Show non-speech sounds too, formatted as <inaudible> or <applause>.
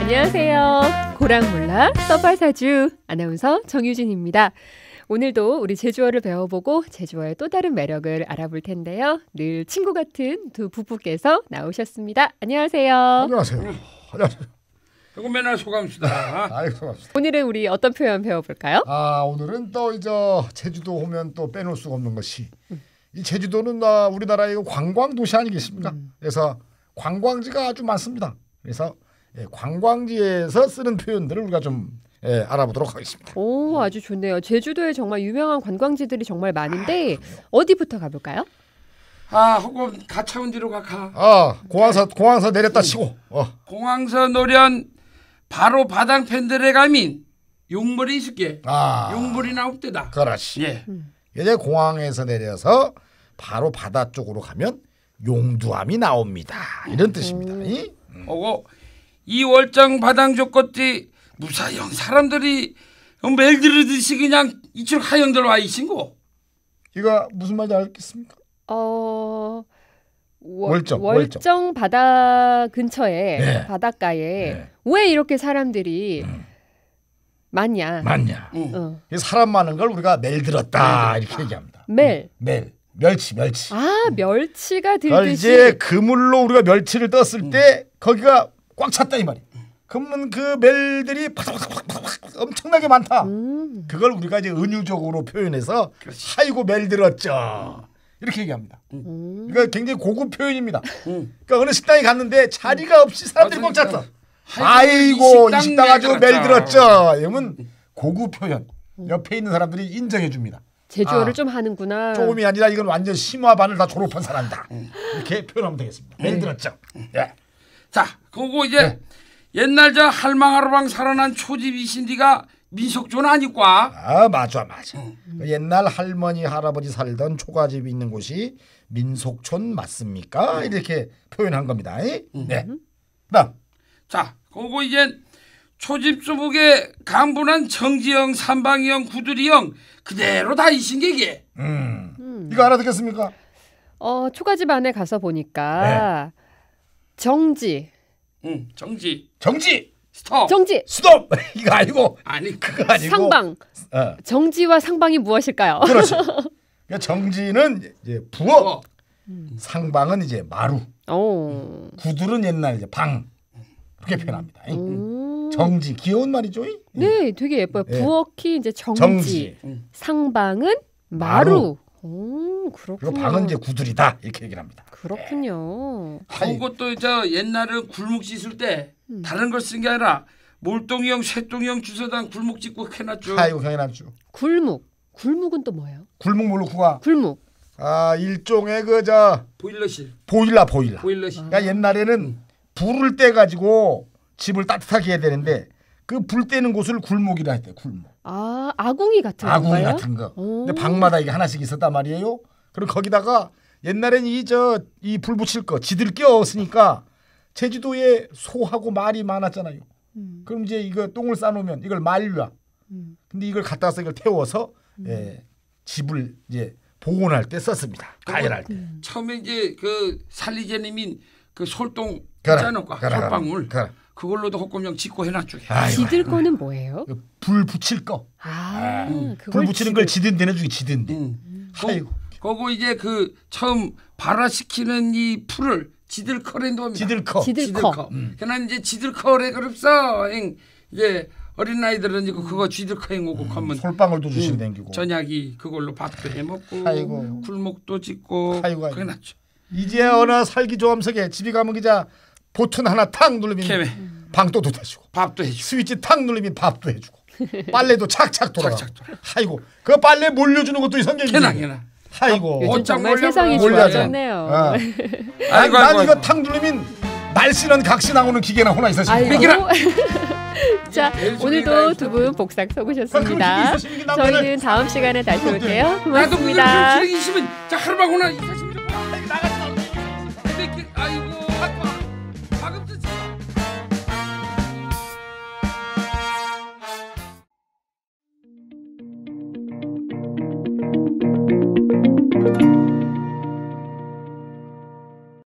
안녕하세요. 고랑몰라 서발사주 아나운서 정유진입니다. 오늘도 우리 제주어를 배워보고 제주어의 또 다른 매력을 알아볼 텐데요. 늘 친구 같은 두 부부께서 나오셨습니다. 안녕하세요. 안녕하세요. 안녕하세요. 이거 맨날 소감수다. 아, 아이 소감수다. 오늘은 우리 어떤 표현 배워볼까요? 아 오늘은 또 이제 제주도 오면 또 빼놓을 수가 없는 것이 음. 이 제주도는 나 우리나라의 관광 도시 아니겠습니까? 음. 그래서 관광지가 아주 많습니다. 그래서 예, 관광지에서 쓰는 표현들을 우리가 좀 예, 알아보도록 하겠습니다. 오, 아주 좋네요. 제주도에 정말 유명한 관광지들이 정말 많은데 아, 어디부터 가볼까요? 아, 혹은 가차운 뒤로 가가. 어, 아, 공항서 공항서 내렸다 음. 치고. 어. 공항서 노련 바로 바당 팬들의 감인 용벌이 있을게. 아. 용벌이 나올 때다. 그렇지. 예. 이제 공항에서 내려서 바로 바다 쪽으로 가면 용두암이 나옵니다. 이런 뜻입니다. 음. 오고 음. 이 월장 바당 조건지 무사형 사람들이 멜들듯이 그냥 이쪽 하영들 와 이신고. 이거 무슨 말인지 알겠습니까? 어 월, 월정, 월정, 월정 바다 근처에 네. 바닷가에 네. 왜 이렇게 사람들이 음. 많냐? 많냐? 음. 어. 사람 많은 걸 우리가 멜 들었다 네. 이렇게 얘기합니다. 멜, 아, 멜, 멸치, 멸치. 아, 멸치가 들듯이 이제 그물로 우리가 멸치를 떴을 때 거기가 꽉 찼다 이 말이. 그러면 그 멜들이 파삭파삭 엄청나게 많다. 음. 그걸 우리가 이제 은유적으로 표현해서 그렇지. 아이고 멜 들었죠. 어. 이렇게 얘기합니다. 음. 그러니까 굉장히 고급 표현입니다. 음. 음. 그러니까 어느 식당에 갔는데 자리가 없이 사람들이 꽉 찼어. 아이고 이 식당 아주 매 들었죠. 이러면 고급 표현. 옆에 있는 사람들이 인정해 줍니다. 제조를 아, 좀 하는구나. 조금이 아니라 이건 완전 심화반을 다 졸업한 사람이다. 음. 이렇게 표현하면 되겠습니다. 매 음. 들었죠. 예. 자, 그거 이제 네. 옛날 저 할망하루방 살아난 초집이신디가 민속촌 아니까? 아 맞아 맞아. 응. 그 옛날 할머니 할아버지 살던 초가집이 있는 곳이 민속촌 맞습니까? 응. 이렇게 표현한 겁니다. 응. 네. 다 자, 그거 이제 초집 수북의 간분한 정지형, 삼방형, 구두리형 그대로 다 이신객이. 음. 음. 이거 알아듣겠습니까? 어 초가집 안에 가서 보니까 네. 정지. 응, 정지. 정지. 스톱. 정지. 스톱. <laughs> 이거 아니고. 아니 그 그거 아니고. 상방. 어. 정지와 상방이 무엇일까요? 그렇죠. <laughs> 그러니까 정지는 이제 부엌. 상방은 이제 마루. 오. 구두는 옛날 이제 방. 그렇게 표현합니다. 오. 음. 정지 귀여운 말이죠. 네, 되게 예뻐요. 예. 부엌이 이제 정지, 정지. 음. 상방은 마루. 마루. 그렇군요. 그리고 방은 이제 구들이다 이렇게 얘기를 합니다. 그렇군요. 네. 그것도 저 옛날에 굴묵지 을때 음. 다른 걸 쓴 게 아니라 몰동이형, 쇠똥이형 주소단 굴묵 짓고 해놨죠. 아이고 해놨죠. 굴묵. 굴묵은 또 뭐예요? 굴묵 뭘로 구가? 굴묵. 아 일종의 그저 보일러실. 보일러 보일러. 보일러실. 그러니까 옛날에는 불을 떼 가지고 집을 따뜻하게 해야 되는데 그불떼는 곳을 굴목이라 했대 굴목. 아 아궁이 같은 아궁이 건가요? 같은 거. 오. 근데 방마다 이게 하나씩 있었단 말이에요. 그럼 거기다가 옛날엔 이저 이 불 붙일 거 지들 끼었으니까 제주도에 소하고 말이 많았잖아요. 음. 그럼 이제 이거 똥을 싸놓으면 이걸 말류 음. 근데 이걸 갖다 서 이걸 태워서 음. 예, 집을 이제 복원할 때 썼습니다. 가열할 때. 처음에 이제 그 살리제님인 그 솔동 짜놓고 솔방울. 그래. 그걸로도 헛구멍 짓고 해놨죠. 지들 거는 뭐예요? 그 불 붙일 거. 아, 음. 불 붙이는 지들. 걸 지든 내놔주기 지든. 음. 음. 아이고. 그거 이제 그 처음 발화시키는 이 풀을 지들커랜 겁니다. 지들커. 지들커. 그러나 이제 지들커래 그럽서 이제 어린 아이들은 이거 그거 쥐들커행 오고 하면 음, 솔방울도 음, 주신 댕기고 저녁이 그걸로 밥도 해 먹고 음, 굴목도 짓고 아이고, 아이고. 그게 낫죠. 이제 어느 살기 조암석에 집이 가문 기자 보튼 하나 탁 누르면 캐 방도 도다시고 밥도 해주고 스위치 탁 누르면 밥도 해주고 빨래도 착착 돌아가. 착 아이고 그 빨래 몰려주는 것도 성격이. 개나 개나. 아이고 옷장 몰려 몰려졌네요. 아이고, 난 이거 탁 누르면 날씬한 각시 나오는 기계나 호나 있었습니다. <laughs> 자 네, 오늘도 두 분 복상 서으셨습니다 저희는 다음 시간에 다시 올게요. 고맙습니다. 나도 무슨 기 있으면 자 하루만 호나 사실 나가서 아이고.